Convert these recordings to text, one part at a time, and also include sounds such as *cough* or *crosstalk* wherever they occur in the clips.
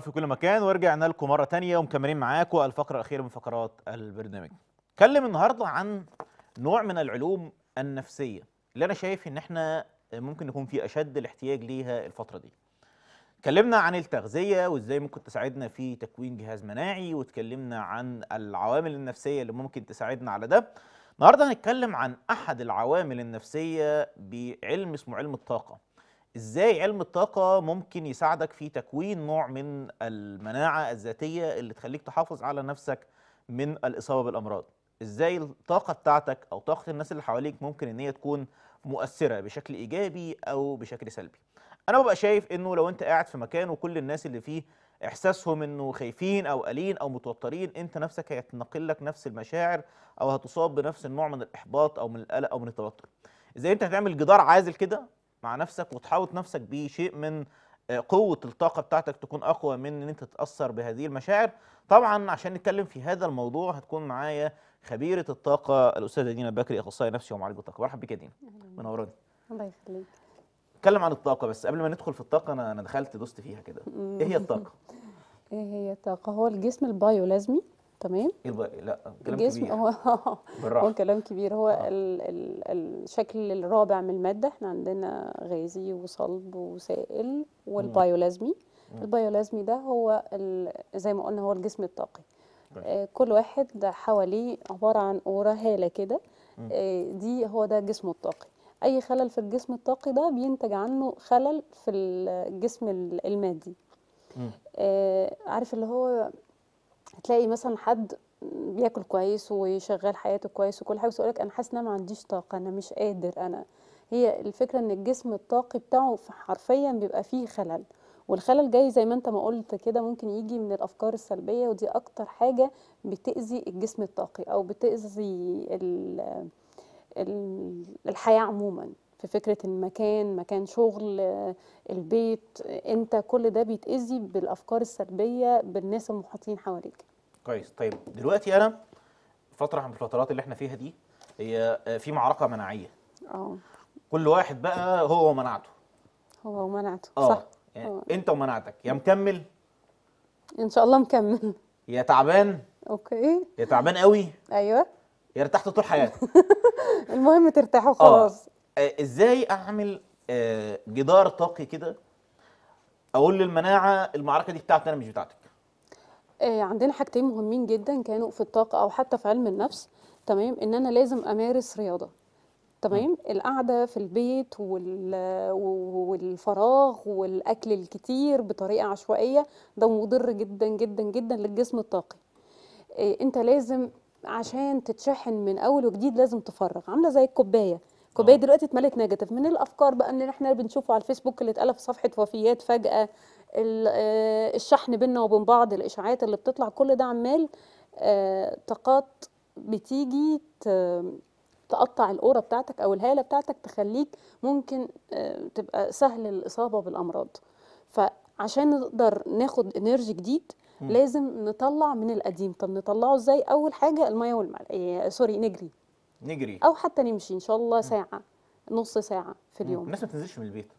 في كل مكان ورجعنا لكم مره تانية ومكملين معاكم الفقره الاخيره من فقرات البرنامج. اتكلم النهارده عن نوع من العلوم النفسيه اللي انا شايف ان احنا ممكن نكون في اشد الاحتياج ليها الفتره دي. اتكلمنا عن التغذيه وازاي ممكن تساعدنا في تكوين جهاز مناعي واتكلمنا عن العوامل النفسيه اللي ممكن تساعدنا على ده. النهارده هنتكلم عن احد العوامل النفسيه بعلم اسمه علم الطاقه. ازاي علم الطاقة ممكن يساعدك في تكوين نوع من المناعة الذاتية اللي تخليك تحافظ على نفسك من الإصابة بالأمراض ازاي الطاقة بتاعتك أو طاقة الناس اللي حواليك ممكن إن هي تكون مؤثرة بشكل إيجابي أو بشكل سلبي أنا ببقى شايف إنه لو أنت قاعد في مكان وكل الناس اللي فيه احساسهم انه خايفين او قلقين او متوترين انت نفسك هيتنقل لك نفس المشاعر او هتصاب بنفس النوع من الاحباط او من القلق او من التوتر ازاي انت هتعمل جدار عازل كده مع نفسك وتحاوط نفسك بشيء من آه، قوة الطاقة بتاعتك تكون أقوى من إن أنت تتأثر بهذه المشاعر طبعا عشان نتكلم في هذا الموضوع هتكون معايا خبيرة الطاقة الأستاذة دينا بكري أخصائية نفسي ومعالجة الطاقة مرحبا بك يا دينا منوراني الله يخليك نتكلم عن الطاقة بس قبل ما ندخل في الطاقة أنا دخلت دوست فيها كده إيه هي الطاقة؟ *laughs* إيه هي الطاقة؟ هو الجسم البايولازمي تمام ايه لا كلام الجسم كبير هو *laughs* بالراحه هو كلام كبير هو آه. ال ال الشكل الرابع من الماده احنا عندنا غازي وصلب وسائل والبايولازمي البايولازمي ده هو زي ما قلنا هو الجسم الطاقي آه كل واحد حواليه عباره عن اوره هاله كده آه دي هو ده جسمه الطاقي اي خلل في الجسم الطاقي ده بينتج عنه خلل في الجسم المادي آه عارف اللي هو هتلاقي مثلا حد بياكل كويس ويشغل حياته كويس وكل حاجه ويقول لك انا حاسس ان انا ما عنديش طاقه انا مش قادر انا هي الفكره ان الجسم الطاقي بتاعه حرفيا بيبقى فيه خلل والخلل جاي زي ما انت ما قلت كده ممكن يجي من الافكار السلبيه ودي اكتر حاجه بتاذي الجسم الطاقي او بتاذي الحياه عموما في فكره المكان مكان شغل البيت انت كل ده بيتاذي بالافكار السلبيه بالناس المحاطين حواليك كويس طيب دلوقتي انا فتره من الفترات اللي احنا فيها دي هي في معركه مناعيه اه كل واحد بقى هو ومناعته هو ومناعته آه. صح يعني انت ومناعتك يا مكمل ان شاء الله مكمل يا تعبان اوكي يا تعبان قوي ايوه يا ارتحت طول حياتك *laughs* المهم ترتاح وخلاص آه. آه، ازاي اعمل آه، جدار طاقي كده اقول للمناعه المعركه دي بتاعتي انا مش بتاعتك آه، عندنا حاجتين مهمين جدا كانوا في الطاقه او حتى في علم النفس تمام ان انا لازم امارس رياضه تمام القعده في البيت والفراغ والاكل الكتير بطريقه عشوائيه ده مضر جدا جدا جدا للجسم الطاقي انت لازم عشان تتشحن من اول وجديد لازم تفرغ عامله زي الكوبايه الكوبايه آه. دلوقتي اتملت نيجاتيف من الافكار بقى اللي احنا بنشوفه على الفيسبوك اللي اتقال في صفحه وفيات فجاه آه، الشحن بينا وبين بعض الاشاعات اللي بتطلع كل ده عمال آه، طاقات بتيجي تقطع القوره بتاعتك او الهاله بتاعتك تخليك ممكن تبقى سهل الاصابه بالامراض فعشان نقدر ناخد انرجي جديد لازم نطلع من القديم طب نطلعه ازاي اول حاجه الميه والملح سوري نجري نجري او حتى نمشي ان شاء الله ساعه نص ساعه في اليوم الناس ما تنزلش من البيت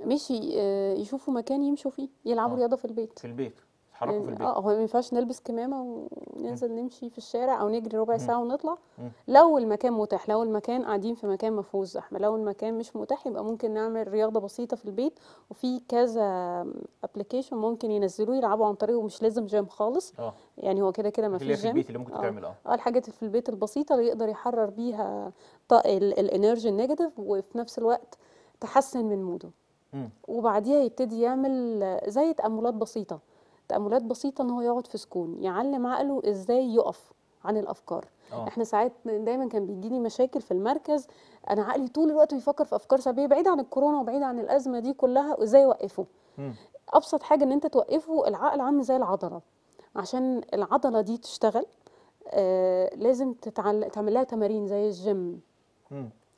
مشي آه، يشوفوا مكان يمشوا فيه يلعبوا آه. رياضه في البيت في البيت تتحركوا في البيت اه هو ما ينفعش نلبس كمامه وننزل م. نمشي في الشارع او نجري ربع ساعه ونطلع م. لو المكان متاح لو المكان قاعدين في مكان ما فيهوش زحمه لو المكان مش متاح يبقى ممكن نعمل رياضه بسيطه في البيت وفي كذا ابلكيشن ممكن ينزلوه يلعبوا عن طريقه مش لازم جيم خالص أوه. يعني هو كده كده ما فيش جيم في البيت اللي ممكن تعمل اه اه الحاجات في البيت البسيطه اللي يقدر يحرر بيها الانرجي النيجاتيف وفي نفس الوقت تحسن من موده وبعديها يبتدي يعمل زي تاملات بسيطه تاملات بسيطه ان هو يقعد في سكون يعلم عقله ازاي يقف عن الافكار أوه. احنا ساعات دايما كان بيجيني مشاكل في المركز انا عقلي طول الوقت بيفكر في افكار سلبيه بعيد عن الكورونا وبعيد عن الازمه دي كلها وازاي اوقفه ابسط حاجه ان انت توقفه العقل عامل زي العضله عشان العضله دي تشتغل آه لازم تتعل... تعمل لها تمارين زي الجيم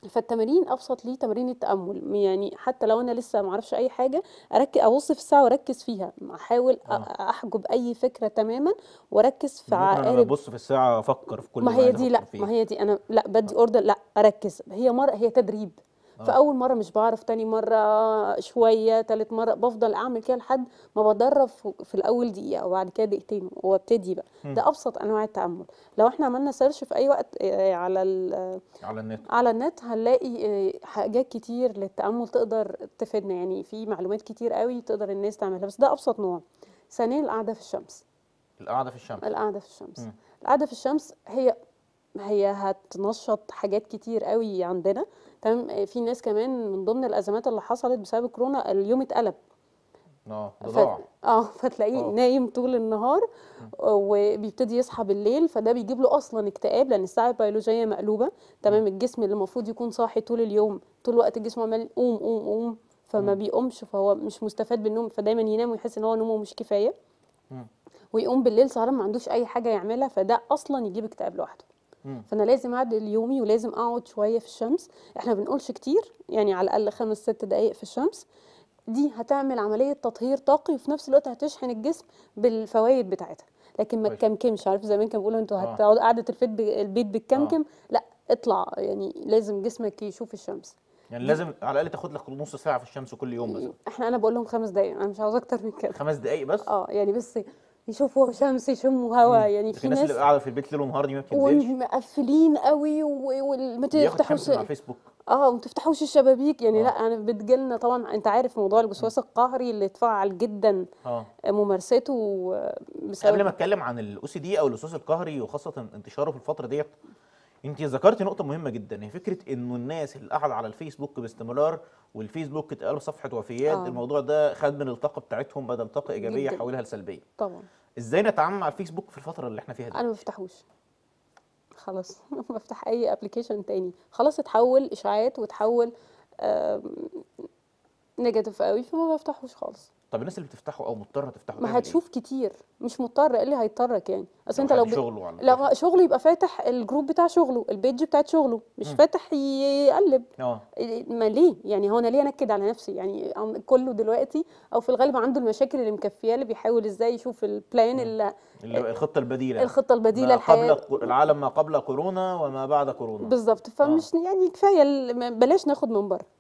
فالتمارين ابسط لي تمارين التامل يعني حتى لو انا لسه ما اعرفش اي حاجه اركز ابص في الساعه واركز فيها احاول آه. احجب اي فكره تماما واركز في عقارب انا في الساعه افكر في كل ما هي دي لا ما هي دي انا لا بدي اوردر لا اركز هي مر هي تدريب فاول آه. مره مش بعرف تاني مره شويه تالت مره بفضل اعمل كده لحد ما بدرب في الاول دقيقه وبعد كده دقيقتين وابتدي بقى م. ده ابسط انواع التامل لو احنا عملنا سيرش في اي وقت آه، آه، على على النت على النت هنلاقي حاجات كتير للتامل تقدر تفيدنا يعني في معلومات كتير قوي تقدر الناس تعملها بس ده ابسط نوع ثانيا القعده في الشمس القعده في الشمس القعده في الشمس القعده في الشمس هي هي هتنشط حاجات كتير قوي عندنا تمام آه، في ناس كمان من ضمن الازمات اللي حصلت بسبب كورونا اليوم اتقلب اه اه *laughs* فتلاقيه أوه. نايم طول النهار وبيبتدي يصحى بالليل فده بيجيب له اصلا اكتئاب لان الساعه البيولوجيه مقلوبه تمام الجسم اللي المفروض يكون صاحي طول اليوم طول الوقت الجسم عمال قوم قوم قوم فما م. بيقومش فهو مش مستفاد بالنوم فدايما ينام ويحس ان هو نومه مش كفايه م. ويقوم بالليل سهران ما عندوش اي حاجه يعملها فده اصلا يجيب اكتئاب لوحده فانا لازم اعدل يومي ولازم اقعد شويه في الشمس احنا بنقولش كتير يعني على الاقل خمس ست دقائق في الشمس دي هتعمل عمليه تطهير طاقي وفي نفس الوقت هتشحن الجسم بالفوائد بتاعتها لكن ما تكمكمش عارف زمان كانوا بيقولوا انتوا آه. هتقعدوا قعده البيت بتكمكم آه. لا اطلع يعني لازم جسمك يشوف الشمس يعني لازم على الاقل تاخد لك نص ساعه في الشمس كل يوم مثلا احنا انا بقول لهم خمس دقائق انا مش عاوز اكتر من كده خمس دقائق بس اه يعني بس يشوفوا شمس يشموا هواء يعني في ناس, ناس اللي قاعده في البيت ليل ونهار دي ما بتنزلش ومقفلين قوي وما تفتحوش فيسبوك اه وما تفتحوش الشبابيك يعني آه. لا انا بتجيلنا طبعا انت عارف موضوع الوسواس القهري اللي اتفعل جدا آه. ممارسته بسبب قبل ما اتكلم عن الاو سي دي او الوسواس القهري وخاصه انتشاره في الفتره ديت انت ذكرتي نقطه مهمه جدا هي فكره انه الناس اللي قاعده على الفيسبوك باستمرار والفيسبوك اتقال صفحه وفيات آه. الموضوع ده خد من الطاقه بتاعتهم بدل طاقه ايجابيه جداً. حولها لسلبيه طبعا ازاي نتعامل مع الفيسبوك في الفتره اللي احنا فيها دي انا ما بفتحوش خلاص *laughs* بفتح اي ابلكيشن تاني خلاص اتحول اشاعات وتحول نيجاتيف قوي فما بفتحوش خالص طب الناس اللي بتفتحه او مضطره تفتحه ما إيه؟ هتشوف إيه؟ كتير مش مضطر ايه اللي هيضطرك يعني اصل انت لو ب... شغله لو شغله يبقى فاتح الجروب بتاع شغله البيج بتاعت شغله مش م. فاتح يقلب اه ما ليه يعني هو انا ليه انكد على نفسي يعني كله دلوقتي او في الغالب عنده المشاكل اللي مكفياه اللي بيحاول ازاي يشوف البلان اللي آه، الخطه البديله الخطه البديله الحياه قبل العالم ما قبل كورونا وما بعد كورونا بالظبط فمش آه. يعني كفايه بلاش ناخد من بره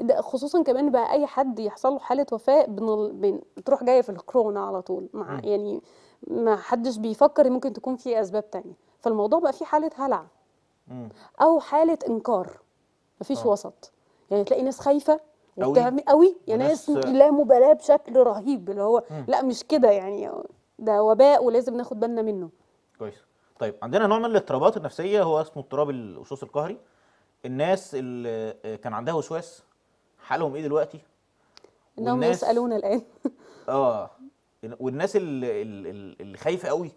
ده خصوصا كمان بقى اي حد يحصل له حاله وفاه بنل... بن... بتروح جايه في الكورونا على طول مع مم. يعني ما حدش بيفكر ممكن تكون في اسباب تانية فالموضوع بقى في حاله هلع مم. او حاله انكار مفيش آه. وسط يعني تلاقي ناس خايفه وبتعمل قوي يعني ناس لا مبالاه بشكل رهيب اللي هو مم. لا مش كده يعني ده وباء ولازم ناخد بالنا منه كويس طيب عندنا نوع من الاضطرابات النفسيه هو اسمه اضطراب الاسوس القهري الناس اللي كان عندها وسواس حالهم ايه دلوقتي انهم يسالون الان *laughs* اه والناس اللي, اللي خايفه قوي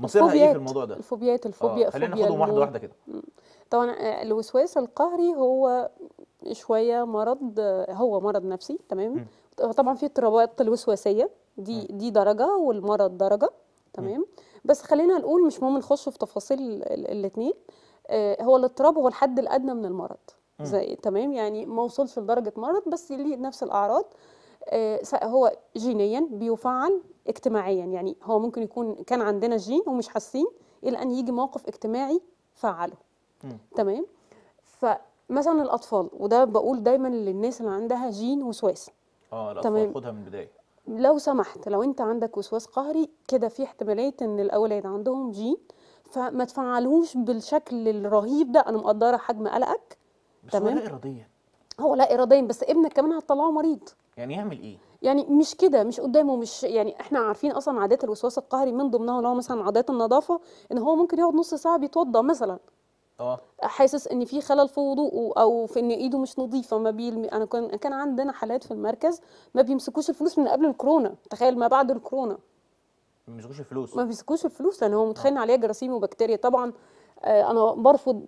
مصيرها ايه في الموضوع ده الفوبيات آه، الفوبيا آه. خلينا ناخدهم واحده واحده كده طبعا آه، الوسواس القهري هو شويه مرض هو مرض نفسي تمام م. طبعا في اضطرابات الوسواسيه دي م. دي درجه والمرض درجه تمام م. بس خلينا نقول مش مهم نخش في تفاصيل الاثنين آه، هو الاضطراب هو الحد الادنى من المرض زي تمام يعني ما وصلش لدرجه مرض بس ليه نفس الاعراض آه، هو جينيا بيفعل اجتماعيا يعني هو ممكن يكون كان عندنا جين ومش حاسين الى ان يجي موقف اجتماعي فعله تمام فمثلا الاطفال وده بقول دايما للناس اللي عندها جين وسواس اه الاطفال تمام. خدها من البدايه لو سمحت لو انت عندك وسواس قهري كده في احتماليه ان الاولاد عندهم جين فما تفعلهوش بالشكل الرهيب ده انا مقدره حجم قلقك بس تمام هو لا اراديا هو لا اراديا بس ابنك كمان هتطلعه مريض يعني يعمل ايه يعني مش كده مش قدامه مش يعني احنا عارفين اصلا عادات الوسواس القهري من ضمنها اللي هو مثلا عادات النظافه ان هو ممكن يقعد نص ساعه بيتوضى مثلا اه حاسس ان في خلل في وضوءه او في ان ايده مش نظيفه ما بيلم انا كان كان عندنا حالات في المركز ما بيمسكوش الفلوس من قبل الكورونا تخيل ما بعد الكورونا ما بيسكوش الفلوس ما بيمسكوش الفلوس لان يعني هو آه. متخيل عليها جراثيم وبكتيريا طبعا آه، انا برفض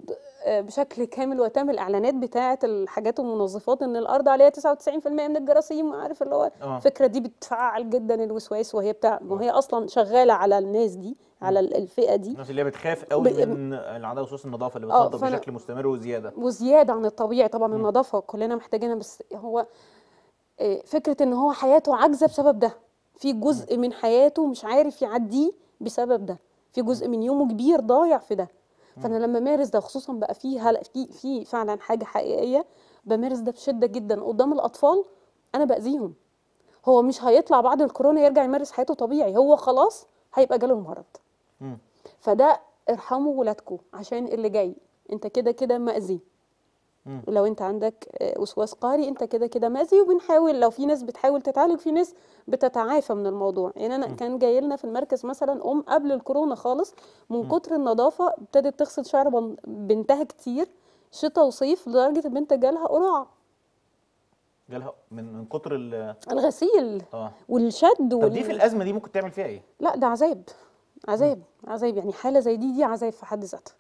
آه، بشكل كامل وتام الاعلانات بتاعه الحاجات والمنظفات ان الارض عليها 99% من الجراثيم عارف اللي هو الفكره دي بتفعل جدا الوسواس وهي بتاع ما هي اصلا شغاله على الناس دي على الفئه دي الناس اللي هي بتخاف قوي ب... من العدوى وسواس النظافه اللي بتنظف فأنا... بشكل مستمر وزياده وزياده عن الطبيعي طبعا م. النظافه كلنا محتاجينها بس هو فكره ان هو حياته عاجزه بسبب ده في جزء من حياته مش عارف يعديه بسبب ده في جزء من يومه كبير ضايع في ده فانا لما مارس ده خصوصا بقى في هلا في في فعلا حاجه حقيقيه بمارس ده بشده جدا قدام الاطفال انا باذيهم هو مش هيطلع بعد الكورونا يرجع يمارس حياته طبيعي هو خلاص هيبقى جاله المرض فده ارحموا ولادكم عشان اللي جاي انت كده كده مأذي لو انت عندك آه، وسواس قهري انت كده كده مأذي وبنحاول لو في ناس بتحاول تتعالج في ناس بتتعافى من الموضوع يعني انا م. كان جاي لنا في المركز مثلا ام قبل الكورونا خالص من م. كتر النظافه ابتدت تغسل شعر بنتها كتير شتاء وصيف لدرجه البنت جالها قرعه جالها من من كتر الغسيل اه والشد وال... طب دي في الازمه دي ممكن تعمل فيها ايه؟ لا ده عذاب عذاب م. عذاب يعني حاله زي دي دي عذاب في حد ذاتها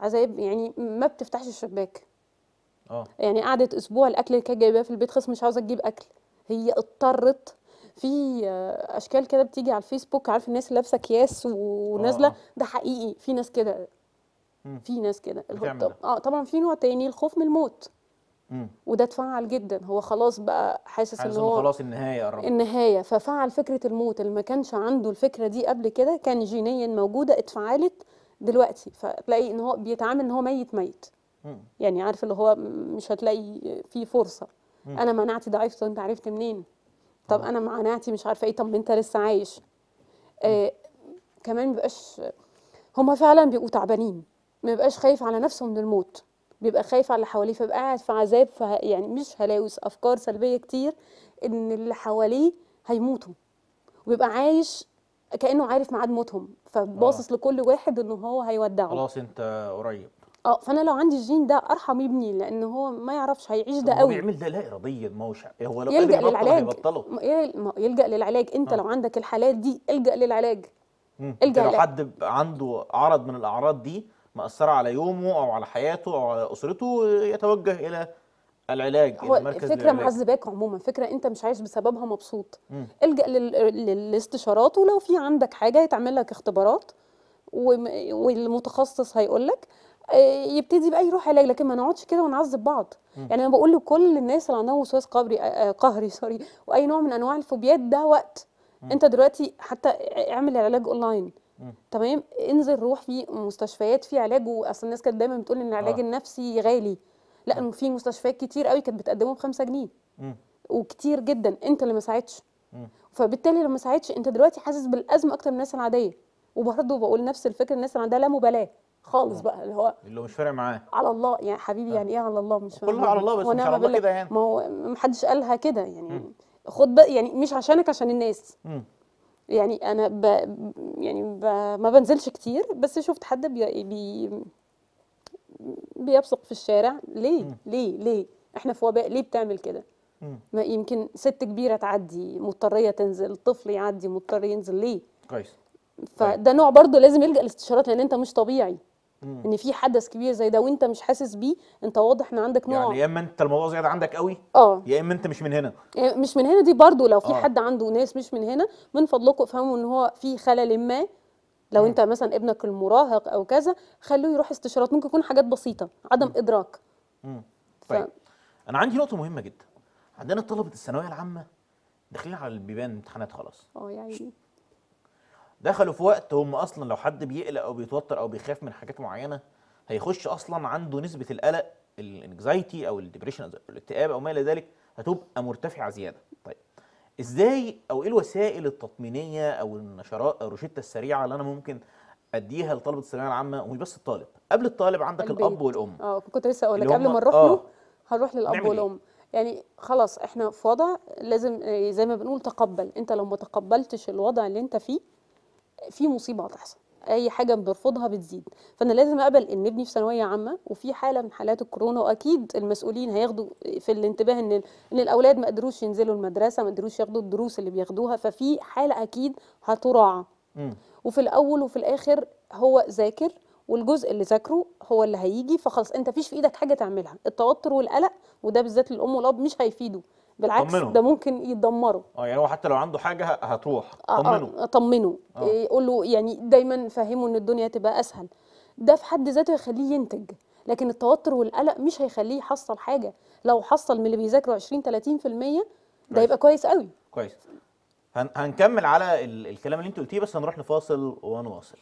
عذاب يعني ما بتفتحش الشباك اه يعني قعدت اسبوع الاكل اللي كانت جايباه في البيت خلص مش عاوزه تجيب اكل هي اضطرت في اشكال كده بتيجي على الفيسبوك عارف الناس اللي لابسه اكياس ونازله آه، آه. ده حقيقي في ناس كده في ناس كده اه طبعا في نوع تاني الخوف من الموت مم. وده اتفعل جدا هو خلاص بقى حاسس ان هو خلاص النهايه قربت النهايه ففعل فكره الموت اللي ما كانش عنده الفكره دي قبل كده كان جينيا موجوده اتفعلت دلوقتي فتلاقي ان هو بيتعامل ان هو ميت ميت يعني عارف اللي هو مش هتلاقي فيه فرصه انا مناعتي ضعيفه طب انت عرفت منين طب آه. انا مناعتي مش عارفه ايه طب انت لسه عايش آه كمان مبقاش هما فعلا بيبقوا تعبانين ما بيبقاش خايف على نفسه من الموت بيبقى خايف على اللي حواليه فبقى قاعد في عذاب ف... يعني مش هلاوس افكار سلبيه كتير ان اللي حواليه هيموتوا وبيبقى عايش كانه عارف ميعاد موتهم فباصص آه. لكل واحد ان هو هيودعه خلاص انت قريب اه فانا لو عندي الجين ده ارحم ابني لان هو ما يعرفش هيعيش ده قوي بيعمل ده لا اراديا ما هو هو لو يلجأ للعلاج هيبطله يلجأ للعلاج انت آه. لو عندك الحالات دي الجأ للعلاج الجأ لو حد عنده عرض من الاعراض دي مأثرة على يومه او على حياته او على اسرته يتوجه الى العلاج هو الفكره معذباك عموما فكره انت مش عايش بسببها مبسوط مم. الجا للاستشارات ولو في عندك حاجه يتعمل لك اختبارات والمتخصص هيقول لك آه، يبتدي بقى يروح علاج لكن ما نقعدش كده ونعذب بعض م. يعني انا بقول لكل الناس اللي عندها وسواس قبري آه، آه، قهري سوري واي نوع من انواع الفوبيات ده وقت م. انت دلوقتي حتى اعمل العلاج اونلاين تمام انزل روح في مستشفيات في علاج اصل الناس كانت دايما بتقول ان العلاج آه. النفسي غالي لا في مستشفيات كتير قوي كانت بتقدمه بخمسة جنيه م. وكتير جدا انت اللي ما ساعدتش فبالتالي لو ما ساعدتش انت دلوقتي حاسس بالازمه اكتر من الناس العاديه وبرضه بقول نفس الفكره الناس اللي عندها لا مبالاه خالص بقى اللي هو اللي مش فارق معاه على الله يعني حبيبي آه. يعني ايه على الله مش فارق كله على الله بس مش على الله كده يعني ما هو ما حدش قالها كده يعني خد بقى يعني مش عشانك عشان الناس م. يعني انا ب يعني ب ما بنزلش كتير بس شفت حد بي, بي بيبصق في الشارع ليه م. ليه ليه احنا في وباء ليه بتعمل كده ما يمكن ست كبيره تعدي مضطريه تنزل طفل يعدي مضطر ينزل ليه كويس فده طيب. نوع برضه لازم يلجا لاستشارات لان انت مش طبيعي مم. ان في حدث كبير زي ده وانت مش حاسس بيه انت واضح ان عندك نوع يعني يا اما انت الموضوع زياده عندك قوي اه يا اما انت مش من هنا آه، مش من هنا دي برضو لو في آه. حد عنده ناس مش من هنا من فضلكم افهموا ان هو في خلل ما لو مم. انت مثلا ابنك المراهق او كذا خلوه يروح استشارات ممكن يكون حاجات بسيطه عدم مم. ادراك امم طيب ف... انا عندي نقطه مهمه جدا عندنا طلبه الثانويه العامه داخلين على البيبان امتحانات خلاص اه يعني دخلوا في وقت هم اصلا لو حد بيقلق او بيتوتر او بيخاف من حاجات معينه هيخش اصلا عنده نسبه القلق الانكزايتي او الديبريشن او الاكتئاب او ما الى ذلك هتبقى مرتفعه زياده طيب ازاي او ايه الوسائل التطمينيه او النشرات او الروشته السريعه اللي انا ممكن اديها لطلبه الثانويه العامه ومش بس الطالب قبل الطالب عندك البيت. الاب والام اه كنت لسه اقول لك قبل ما نروح له آه. هنروح للاب إيه؟ والام يعني خلاص احنا في وضع لازم آه، زي ما بنقول تقبل انت لو ما تقبلتش الوضع اللي انت فيه في مصيبه هتحصل اي حاجه بنرفضها بتزيد فانا لازم اقبل ان ابني في ثانويه عامه وفي حاله من حالات الكورونا واكيد المسؤولين هياخدوا في الانتباه ان ان الاولاد ما قدروش ينزلوا المدرسه ما قدروش ياخدوا الدروس اللي بياخدوها ففي حاله اكيد هتراعى وفي الاول وفي الاخر هو ذاكر والجزء اللي ذاكره هو اللي هيجي فخلاص انت فيش في ايدك حاجه تعملها التوتر والقلق وده بالذات للام والاب مش هيفيدوا بالعكس طمنه. ده ممكن يدمره اه يعني هو حتى لو عنده حاجه هتروح آه، آه، طمنه آه طمنه إيه، قول له يعني دايما فهمه ان الدنيا هتبقى اسهل ده في حد ذاته يخليه ينتج لكن التوتر والقلق مش هيخليه يحصل حاجه لو حصل من اللي بيذاكره 20 30% ده يبقى كويس قوي كويس هنكمل على الكلام اللي انت قلتيه بس هنروح لفاصل ونواصل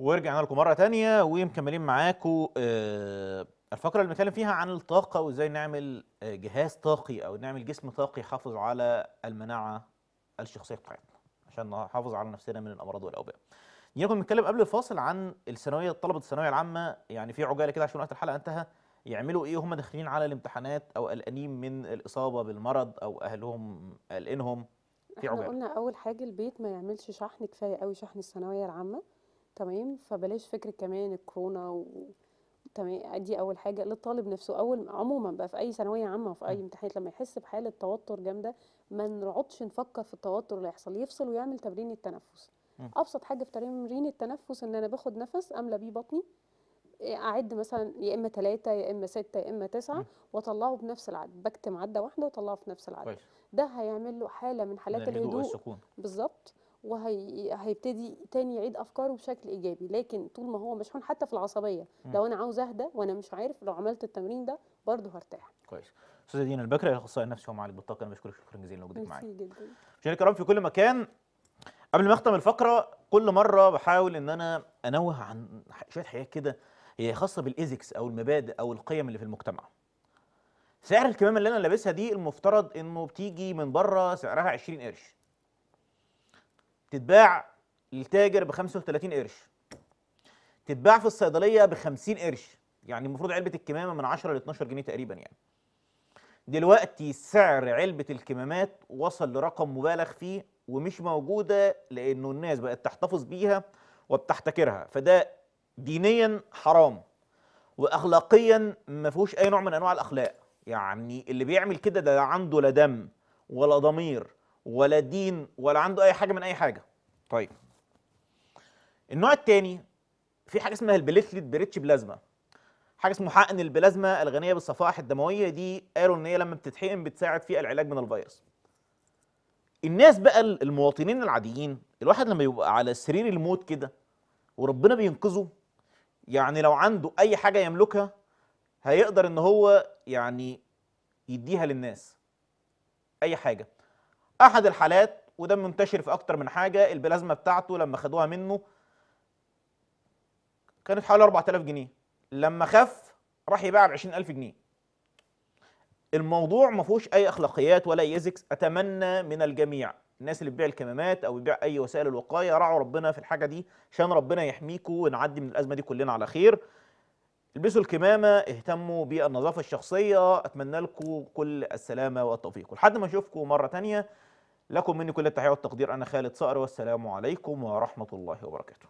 ورجعنا لكم مره تانية ومكملين معاكم آه، الفقره اللي بنتكلم فيها عن الطاقه وازاي نعمل آه، جهاز طاقي او نعمل جسم طاقي يحافظ على المناعه الشخصيه بتاعتنا عشان نحافظ على نفسنا من الامراض والاوبئه يعني كنا بنتكلم قبل الفاصل عن الثانويه طلبه الثانويه العامه يعني في عجاله كده عشان وقت الحلقه انتهى يعملوا ايه وهم داخلين على الامتحانات او قلقانين من الاصابه بالمرض او اهلهم قلقانهم في عجاله احنا قلنا اول حاجه البيت ما يعملش شحن كفايه قوي شحن الثانويه العامه تمام فبلاش فكره كمان الكورونا و... تمام دي اول حاجه للطالب نفسه اول عموما بقى في اي ثانويه عامه وفي اي امتحانات لما يحس بحاله توتر جامده ما نقعدش نفكر في التوتر اللي هيحصل يفصل ويعمل تمرين التنفس م. ابسط حاجه في تمرين التنفس ان انا باخد نفس املى بيه بطني اعد مثلا يا اما ثلاثه يا اما سته يا اما تسعه واطلعه بنفس العدد بكتم عده واحده واطلعه في نفس العدد ده هيعمل له حاله من حالات الهدوء بالظبط وهيبتدي تاني يعيد افكاره بشكل ايجابي لكن طول ما هو مشحون حتى في العصبيه لو انا عاوز اهدى وانا مش عارف لو عملت التمرين ده برضه هرتاح كويس استاذه دينا البكره الاخصائي النفسي ومعالج بالطاقه انا بشكرك شكرا جزيلا لوجودك معايا جدا مشاهدينا الكرام في كل مكان قبل ما اختم الفقره كل مره بحاول ان انا انوه عن شويه حاجات كده هي خاصه بالايزكس او المبادئ او القيم اللي في المجتمع سعر الكمامه اللي انا لابسها دي المفترض انه بتيجي من بره سعرها 20 قرش تتباع للتاجر ب 35 قرش تتباع في الصيدليه ب 50 قرش يعني المفروض علبه الكمامه من 10 ل 12 جنيه تقريبا يعني دلوقتي سعر علبه الكمامات وصل لرقم مبالغ فيه ومش موجوده لانه الناس بقت تحتفظ بيها وبتحتكرها فده دينيا حرام واخلاقيا ما فيهوش اي نوع من انواع الاخلاق يعني اللي بيعمل كده ده عنده لا دم ولا ضمير ولا دين ولا عنده اي حاجه من اي حاجه طيب النوع الثاني في حاجه اسمها البليتليت بريتش بلازما حاجه اسمه حقن البلازما الغنيه بالصفائح الدمويه دي قالوا ان هي لما بتتحقن بتساعد في العلاج من الفيروس الناس بقى المواطنين العاديين الواحد لما يبقى على سرير الموت كده وربنا بينقذه يعني لو عنده اي حاجه يملكها هيقدر ان هو يعني يديها للناس اي حاجه احد الحالات وده منتشر في اكتر من حاجه البلازما بتاعته لما خدوها منه كانت حوالي 4000 جنيه لما خف راح يباع ب 20000 جنيه الموضوع ما فيهوش اي اخلاقيات ولا يزكس ايزكس اتمنى من الجميع الناس اللي بتبيع الكمامات او بتبيع اي وسائل الوقايه راعوا ربنا في الحاجه دي عشان ربنا يحميكم ونعدي من الازمه دي كلنا على خير البسوا الكمامه اهتموا بالنظافه الشخصيه اتمنى لكم كل السلامه والتوفيق لحد ما اشوفكم مره تانية لكم مني كل التحية والتقدير أنا خالد صقر والسلام عليكم ورحمة الله وبركاته